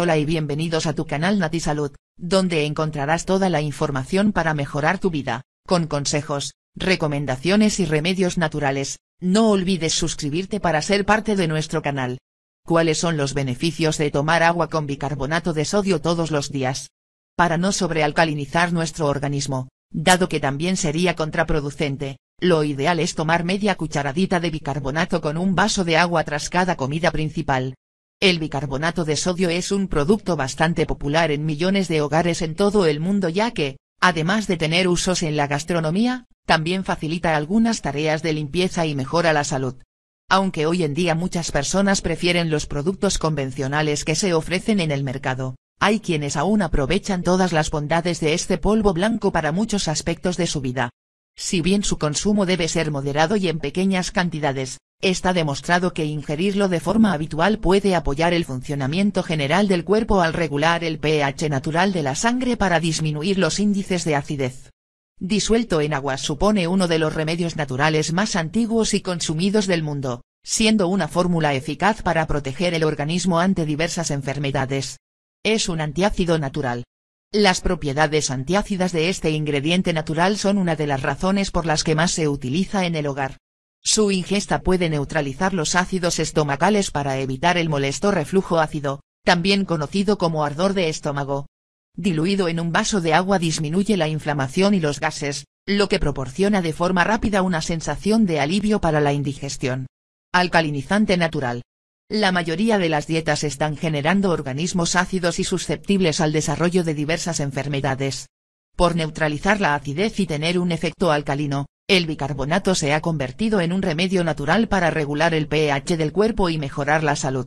Hola y bienvenidos a tu canal NatiSalud, Salud, donde encontrarás toda la información para mejorar tu vida, con consejos, recomendaciones y remedios naturales. No olvides suscribirte para ser parte de nuestro canal. ¿Cuáles son los beneficios de tomar agua con bicarbonato de sodio todos los días? Para no sobrealcalinizar nuestro organismo, dado que también sería contraproducente, lo ideal es tomar media cucharadita de bicarbonato con un vaso de agua tras cada comida principal, el bicarbonato de sodio es un producto bastante popular en millones de hogares en todo el mundo ya que, además de tener usos en la gastronomía, también facilita algunas tareas de limpieza y mejora la salud. Aunque hoy en día muchas personas prefieren los productos convencionales que se ofrecen en el mercado, hay quienes aún aprovechan todas las bondades de este polvo blanco para muchos aspectos de su vida. Si bien su consumo debe ser moderado y en pequeñas cantidades, Está demostrado que ingerirlo de forma habitual puede apoyar el funcionamiento general del cuerpo al regular el pH natural de la sangre para disminuir los índices de acidez. Disuelto en agua supone uno de los remedios naturales más antiguos y consumidos del mundo, siendo una fórmula eficaz para proteger el organismo ante diversas enfermedades. Es un antiácido natural. Las propiedades antiácidas de este ingrediente natural son una de las razones por las que más se utiliza en el hogar. Su ingesta puede neutralizar los ácidos estomacales para evitar el molesto reflujo ácido, también conocido como ardor de estómago. Diluido en un vaso de agua disminuye la inflamación y los gases, lo que proporciona de forma rápida una sensación de alivio para la indigestión. Alcalinizante natural. La mayoría de las dietas están generando organismos ácidos y susceptibles al desarrollo de diversas enfermedades. Por neutralizar la acidez y tener un efecto alcalino, el bicarbonato se ha convertido en un remedio natural para regular el pH del cuerpo y mejorar la salud.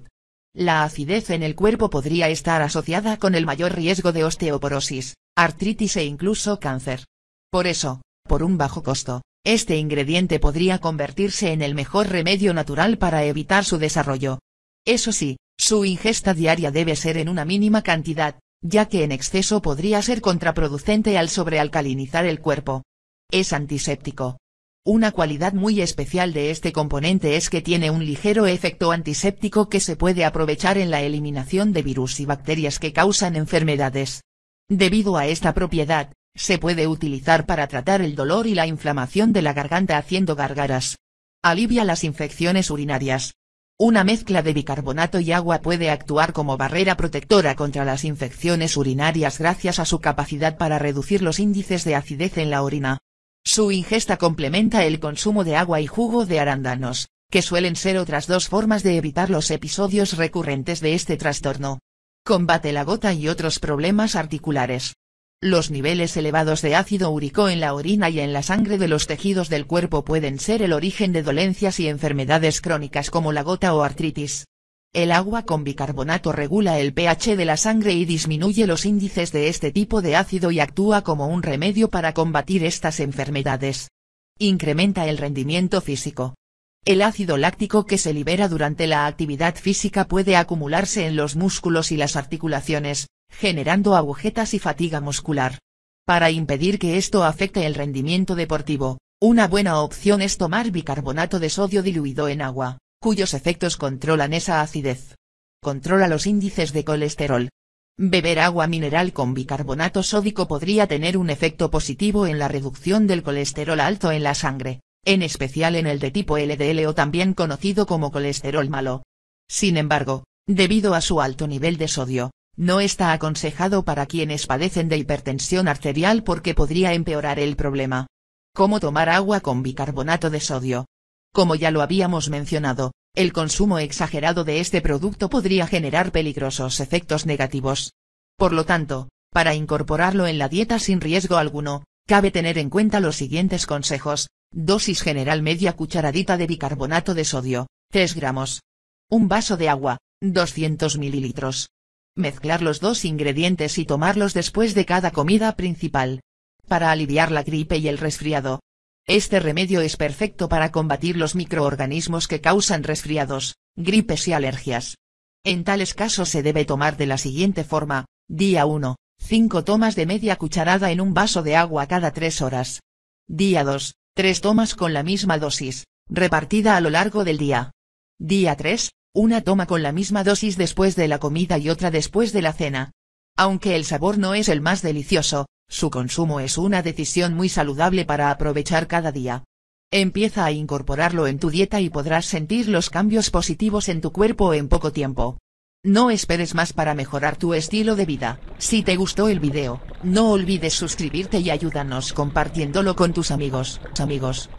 La acidez en el cuerpo podría estar asociada con el mayor riesgo de osteoporosis, artritis e incluso cáncer. Por eso, por un bajo costo, este ingrediente podría convertirse en el mejor remedio natural para evitar su desarrollo. Eso sí, su ingesta diaria debe ser en una mínima cantidad, ya que en exceso podría ser contraproducente al sobrealcalinizar el cuerpo. Es antiséptico. Una cualidad muy especial de este componente es que tiene un ligero efecto antiséptico que se puede aprovechar en la eliminación de virus y bacterias que causan enfermedades. Debido a esta propiedad, se puede utilizar para tratar el dolor y la inflamación de la garganta haciendo gargaras. Alivia las infecciones urinarias. Una mezcla de bicarbonato y agua puede actuar como barrera protectora contra las infecciones urinarias gracias a su capacidad para reducir los índices de acidez en la orina. Su ingesta complementa el consumo de agua y jugo de arándanos, que suelen ser otras dos formas de evitar los episodios recurrentes de este trastorno. Combate la gota y otros problemas articulares. Los niveles elevados de ácido úrico en la orina y en la sangre de los tejidos del cuerpo pueden ser el origen de dolencias y enfermedades crónicas como la gota o artritis. El agua con bicarbonato regula el pH de la sangre y disminuye los índices de este tipo de ácido y actúa como un remedio para combatir estas enfermedades. Incrementa el rendimiento físico. El ácido láctico que se libera durante la actividad física puede acumularse en los músculos y las articulaciones, generando agujetas y fatiga muscular. Para impedir que esto afecte el rendimiento deportivo, una buena opción es tomar bicarbonato de sodio diluido en agua cuyos efectos controlan esa acidez. Controla los índices de colesterol. Beber agua mineral con bicarbonato sódico podría tener un efecto positivo en la reducción del colesterol alto en la sangre, en especial en el de tipo LDL o también conocido como colesterol malo. Sin embargo, debido a su alto nivel de sodio, no está aconsejado para quienes padecen de hipertensión arterial porque podría empeorar el problema. ¿Cómo tomar agua con bicarbonato de sodio? Como ya lo habíamos mencionado, el consumo exagerado de este producto podría generar peligrosos efectos negativos. Por lo tanto, para incorporarlo en la dieta sin riesgo alguno, cabe tener en cuenta los siguientes consejos. Dosis general media cucharadita de bicarbonato de sodio, 3 gramos. Un vaso de agua, 200 mililitros. Mezclar los dos ingredientes y tomarlos después de cada comida principal. Para aliviar la gripe y el resfriado, este remedio es perfecto para combatir los microorganismos que causan resfriados, gripes y alergias. En tales casos se debe tomar de la siguiente forma, día 1, 5 tomas de media cucharada en un vaso de agua cada 3 horas. Día 2, 3 tomas con la misma dosis, repartida a lo largo del día. Día 3, una toma con la misma dosis después de la comida y otra después de la cena. Aunque el sabor no es el más delicioso, su consumo es una decisión muy saludable para aprovechar cada día. Empieza a incorporarlo en tu dieta y podrás sentir los cambios positivos en tu cuerpo en poco tiempo. No esperes más para mejorar tu estilo de vida. Si te gustó el video, no olvides suscribirte y ayúdanos compartiéndolo con tus amigos, amigos.